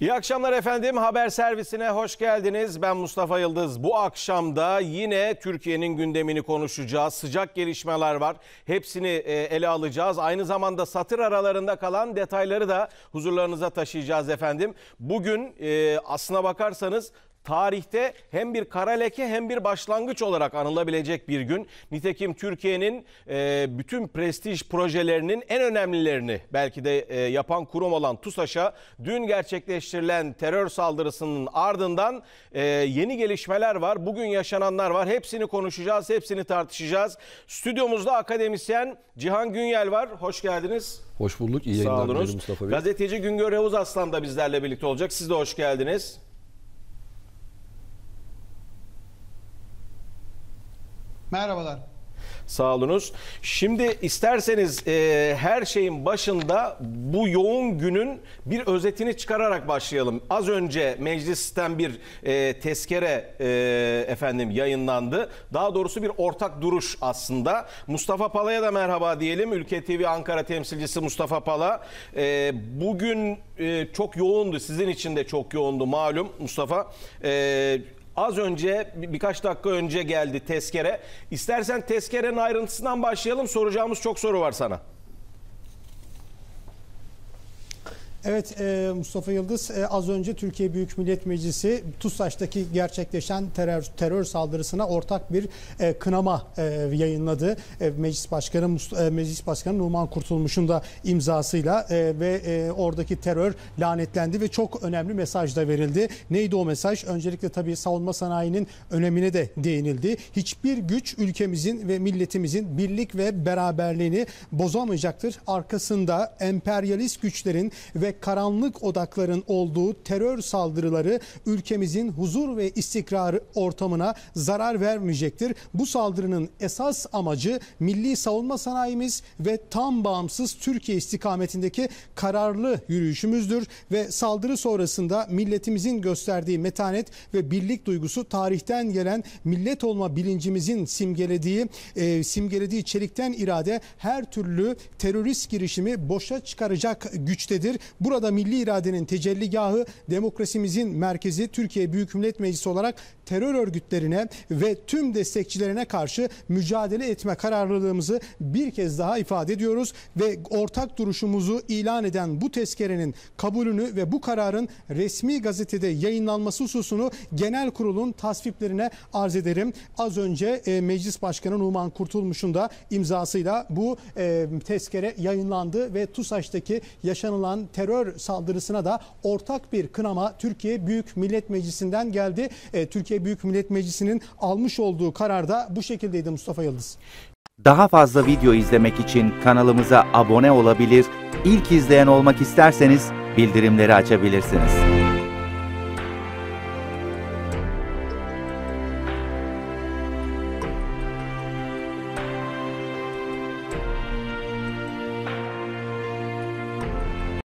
İyi akşamlar efendim. Haber servisine hoş geldiniz. Ben Mustafa Yıldız. Bu akşam da yine Türkiye'nin gündemini konuşacağız. Sıcak gelişmeler var. Hepsini e, ele alacağız. Aynı zamanda satır aralarında kalan detayları da huzurlarınıza taşıyacağız efendim. Bugün e, aslına bakarsanız tarihte hem bir kara leke hem bir başlangıç olarak anılabilecek bir gün. Nitekim Türkiye'nin e, bütün prestij projelerinin en önemlilerini belki de e, yapan kurum olan TUSAŞ'a dün gerçekleştirilen terör saldırısının ardından e, yeni gelişmeler var. Bugün yaşananlar var. Hepsini konuşacağız, hepsini tartışacağız. Stüdyomuzda akademisyen Cihan Günyel var. Hoş geldiniz. Hoş bulduk. İyi yayınlar Mustafa Bey. Gazeteci Güngör Yavuz Aslan da bizlerle birlikte olacak. Siz de hoş geldiniz. Merhabalar. Sağolunuz. Şimdi isterseniz e, her şeyin başında bu yoğun günün bir özetini çıkararak başlayalım. Az önce meclisten bir e, tezkere e, efendim yayınlandı. Daha doğrusu bir ortak duruş aslında. Mustafa Pala'ya da merhaba diyelim. Ülke TV Ankara temsilcisi Mustafa Pala. E, bugün e, çok yoğundu. Sizin için de çok yoğundu malum Mustafa. E, az önce birkaç dakika önce geldi tezkere. İstersen tezkerenin ayrıntısından başlayalım. Soracağımız çok soru var sana. Evet e, Mustafa Yıldız e, az önce Türkiye Büyük Millet Meclisi TUSAŞ'taki gerçekleşen terör, terör saldırısına ortak bir e, kınama yayınladı. Meclis Başkanı Meclis Başkanı Numan Kurtulmuş'un da imzasıyla ve oradaki terör lanetlendi ve çok önemli mesaj da verildi. Neydi o mesaj? Öncelikle tabii savunma sanayinin önemine de değinildi. Hiçbir güç ülkemizin ve milletimizin birlik ve beraberliğini bozamayacaktır. Arkasında emperyalist güçlerin ve karanlık odakların olduğu terör saldırıları ülkemizin huzur ve istikrarı ortamına zarar vermeyecektir. Bu saldırının esas amacı milli savunma sanayimiz ve tam bağımsız Türkiye istikametindeki kararlı yürüyüşümüzdür ve saldırı sonrasında milletimizin gösterdiği metanet ve birlik duygusu tarihten gelen millet olma bilincimizin simgelediği e, simgelediği çelikten irade her türlü terörist girişimi boşa çıkaracak güçtedir. Bu Burada milli iradenin tecelligahı demokrasimizin merkezi Türkiye Büyük Millet Meclisi olarak terör örgütlerine ve tüm destekçilerine karşı mücadele etme kararlılığımızı bir kez daha ifade ediyoruz ve ortak duruşumuzu ilan eden bu tezkerenin kabulünü ve bu kararın resmi gazetede yayınlanması hususunu genel kurulun tasviplerine arz ederim. Az önce e, Meclis Başkanı Numan Kurtulmuş'un da imzasıyla bu e, tezkere yayınlandı ve TUSAŞ'taki yaşanılan terör terör saldırısına da ortak bir kınama Türkiye Büyük Millet Meclisi'nden geldi. E, Türkiye Büyük Millet Meclisi'nin almış olduğu kararda bu şekildeydi Mustafa Yıldız. Daha fazla video izlemek için kanalımıza abone olabilir, ilk izleyen olmak isterseniz bildirimleri açabilirsiniz.